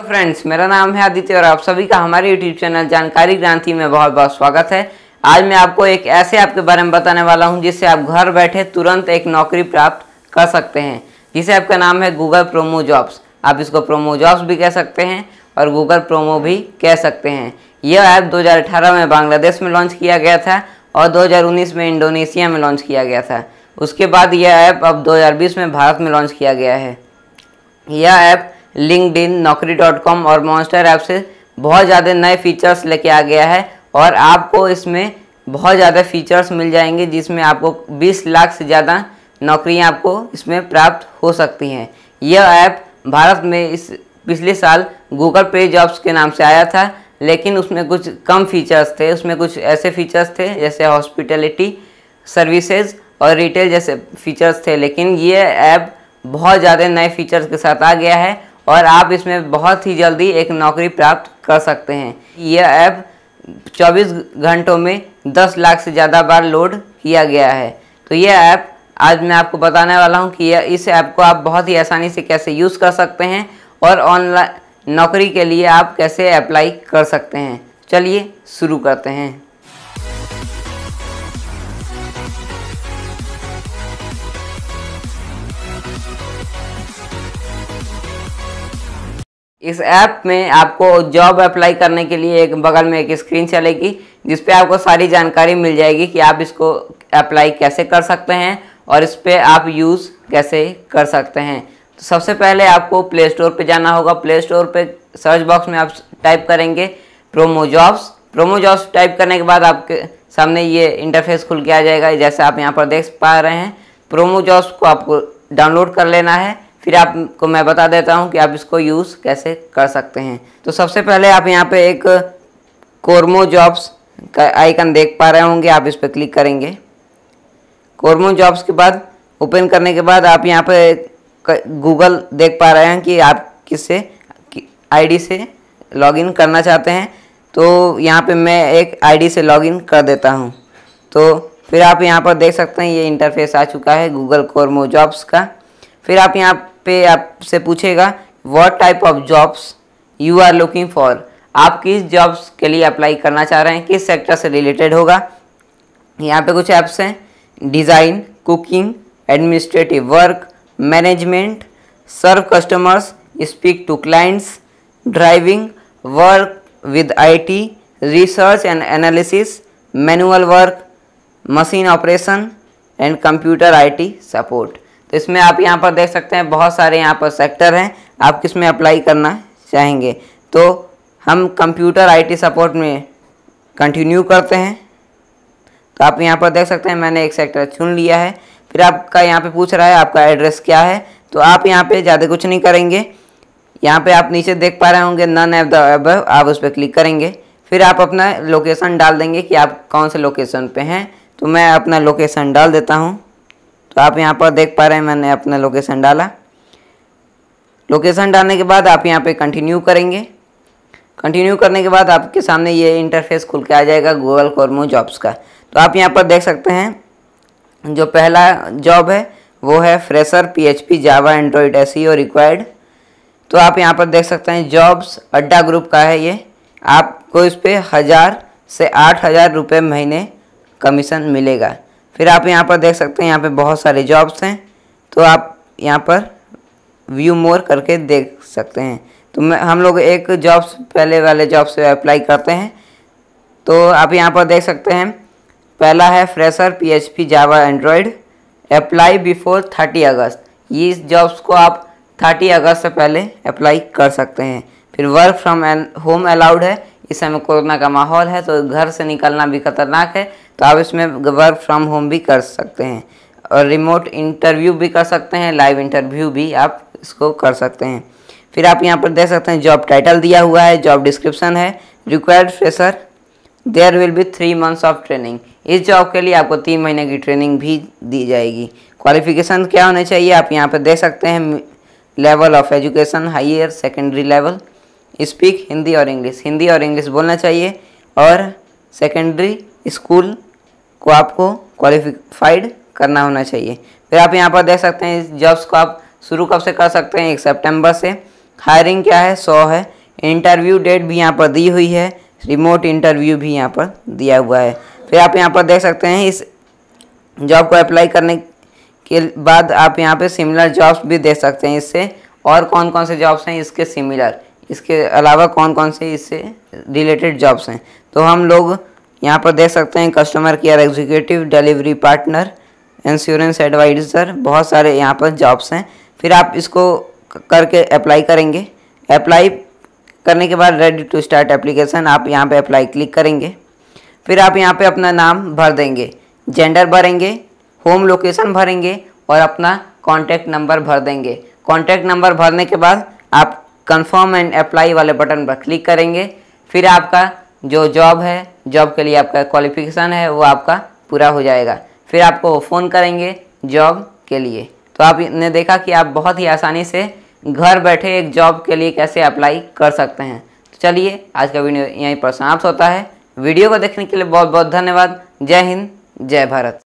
hello friends मेरा नाम है आदित्य और आप सभी का हमारे यूट्यूब चैनल जानकारी क्रांति में बहुत बहुत स्वागत है आज मैं आपको एक ऐसे ऐप के बारे में बताने वाला हूं जिससे आप घर बैठे तुरंत एक नौकरी प्राप्त कर सकते हैं जिस ऐप का नाम है गूगल प्रोमो जॉब्स आप इसको प्रोमो जॉब्स भी कह सकते हैं और गूगल प्रोमो भी कह सकते हैं यह ऐप दो में बांग्लादेश में लॉन्च किया गया था और दो में इंडोनेशिया में लॉन्च किया गया था उसके बाद यह ऐप अब दो में भारत में लॉन्च किया गया है यह ऐप लिंकड नौकरी और मॉन्स्टर ऐप से बहुत ज़्यादा नए फीचर्स लेके आ गया है और आपको इसमें बहुत ज़्यादा फीचर्स मिल जाएंगे जिसमें आपको 20 लाख से ज़्यादा नौकरियां आपको इसमें प्राप्त हो सकती हैं यह ऐप भारत में इस पिछले साल गूगल पे जॉब्स के नाम से आया था लेकिन उसमें कुछ कम फीचर्स थे उसमें कुछ ऐसे फीचर्स थे जैसे हॉस्पिटलिटी सर्विसेज और रिटेल जैसे फीचर्स थे लेकिन ये ऐप बहुत ज़्यादा नए फीचर्स के साथ आ गया है और आप इसमें बहुत ही जल्दी एक नौकरी प्राप्त कर सकते हैं यह ऐप 24 घंटों में 10 लाख से ज़्यादा बार लोड किया गया है तो यह ऐप आज मैं आपको बताने वाला हूं कि यह इस ऐप को आप बहुत ही आसानी से कैसे यूज़ कर सकते हैं और ऑनलाइन नौकरी के लिए आप कैसे अप्लाई कर सकते हैं चलिए शुरू करते हैं इस ऐप में आपको जॉब अप्लाई करने के लिए एक बगल में एक स्क्रीन चलेगी जिस पे आपको सारी जानकारी मिल जाएगी कि आप इसको अप्लाई कैसे कर सकते हैं और इस पर आप यूज़ कैसे कर सकते हैं तो सबसे पहले आपको प्ले स्टोर पर जाना होगा प्ले स्टोर पर सर्च बॉक्स में आप टाइप करेंगे promo jobs promo jobs type करने के बाद आपके सामने ये इंटरफेस खुल के आ जाएगा जैसे आप यहाँ पर देख पा रहे हैं प्रोमो जॉब्स को आपको डाउनलोड कर लेना है फिर आपको मैं बता देता हूँ कि आप इसको यूज़ कैसे कर सकते हैं तो सबसे पहले आप यहाँ पे एक कोरमो जॉब्स का आइकन देख पा रहे होंगे आप इस पर क्लिक करेंगे कोरमो जॉब्स के बाद ओपन करने के बाद आप यहाँ पे गूगल देख पा रहे हैं कि आप किससे आईडी से लॉगिन करना चाहते हैं तो यहाँ पे मैं एक आईडी से लॉगिन कर देता हूँ तो फिर आप यहाँ पर देख सकते हैं ये इंटरफेस आ चुका है गूगल कोरमो जॉब्स का फिर आप यहाँ पे आपसे पूछेगा what type of jobs you are looking for आप किस जॉब्स के लिए अप्लाई करना चाह रहे हैं किस सेक्टर से रिलेटेड होगा यहाँ पे कुछ ऐप्स हैं design cooking administrative work management serve customers speak to clients driving work with IT research and analysis manual work machine operation and computer IT support इसमें आप यहाँ पर देख सकते हैं बहुत सारे यहाँ पर सेक्टर हैं आप किस में अप्लाई करना चाहेंगे तो हम कंप्यूटर आईटी सपोर्ट में कंटिन्यू करते हैं तो आप यहाँ पर देख सकते हैं मैंने एक सेक्टर चुन लिया है फिर आपका यहाँ पे पूछ रहा है आपका एड्रेस क्या है तो आप यहाँ पे ज़्यादा कुछ नहीं करेंगे यहाँ पे आप नीचे देख पा रहे होंगे नन एप द आप उस पर क्लिक करेंगे फिर आप अपना लोकेशन डाल देंगे कि आप कौन से लोकेशन पे हैं तो मैं अपना लोकेशन डाल देता हूँ तो आप यहाँ पर देख पा रहे हैं मैंने अपना लोकेशन डाला लोकेशन डालने के बाद आप यहाँ पे कंटिन्यू करेंगे कंटिन्यू करने के बाद आपके सामने ये इंटरफेस खुल के आ जाएगा गूगल कॉर्मो जॉब्स का तो आप यहाँ पर देख सकते हैं जो पहला जॉब है वो है fresher PHP Java Android as required तो आप यहाँ पर देख सकते हैं जॉब्स अड्डा ग्रुप का है ये आपको इस पर हज़ार से आठ हज़ार रुपये महीने कमीशन मिलेगा फिर आप यहाँ पर देख सकते हैं यहाँ पे बहुत सारे जॉब्स हैं तो आप यहाँ पर व्यू मोर करके देख सकते हैं तो मैं हम लोग एक जॉब्स पहले वाले जॉब से अप्लाई करते हैं तो आप यहाँ पर देख सकते हैं पहला है fresher P H P Java Android apply before thirty August ये इस जॉब्स को आप थर्टी अगस्त से पहले अप्लाई कर सकते हैं फिर वर्क फ्रॉम होम अलाउड है इस समय कोरोना का माहौल है तो घर से निकलना भी खतरनाक है तो आप इसमें वर्क फ्रॉम होम भी कर सकते हैं और रिमोट इंटरव्यू भी कर सकते हैं लाइव इंटरव्यू भी आप इसको कर सकते हैं फिर आप यहाँ पर देख सकते हैं जॉब टाइटल दिया हुआ है जॉब डिस्क्रिप्शन है required fresher there will be three months of training इस जॉब के लिए आपको तीन महीने की ट्रेनिंग भी दी जाएगी क्वालिफिकेशन क्या होने चाहिए आप यहाँ पर देख सकते हैं level of education higher secondary level speak Hindi और इंग्लिश हिंदी और इंग्लिश बोलना चाहिए और सेकेंडरी स्कूल को आपको क्वालिफाइड करना होना चाहिए फिर आप यहाँ पर देख सकते हैं इस जॉब्स को आप शुरू कब से कर सकते हैं एक सेप्टेम्बर से हायरिंग क्या है सौ है इंटरव्यू डेट भी यहाँ पर दी हुई है रिमोट इंटरव्यू भी यहाँ पर दिया हुआ है फिर आप यहाँ पर देख सकते हैं इस जॉब को अप्लाई करने के बाद आप यहाँ पे सिमिलर जॉब्स भी देख सकते हैं इससे और कौन कौन से जॉब्स हैं इसके सिमिलर इसके अलावा कौन कौन से इससे रिलेटेड जॉब्स हैं तो हम लोग यहाँ पर देख सकते हैं customer care executive delivery partner insurance advisor बहुत सारे यहाँ पर जॉब्स हैं फिर आप इसको करके अप्लाई करेंगे अप्लाई करने के बाद रेडी टू स्टार्ट एप्लीकेशन आप यहाँ पे अप्लाई क्लिक करेंगे फिर आप यहाँ पे अपना नाम भर देंगे जेंडर भरेंगे होम लोकेशन भरेंगे और अपना कॉन्टैक्ट नंबर भर देंगे कॉन्टैक्ट नंबर भरने के बाद आप कंफर्म एंड अप्लाई वाले बटन पर क्लिक करेंगे फिर आपका जो जॉब है जॉब के लिए आपका क्वालिफिकेशन है वो आपका पूरा हो जाएगा फिर आपको फ़ोन करेंगे जॉब के लिए तो आपने देखा कि आप बहुत ही आसानी से घर बैठे एक जॉब के लिए कैसे अप्लाई कर सकते हैं तो चलिए आज का वीडियो यहीं पर समाप्त होता है वीडियो को देखने के लिए बहुत बहुत धन्यवाद जय हिंद जय भारत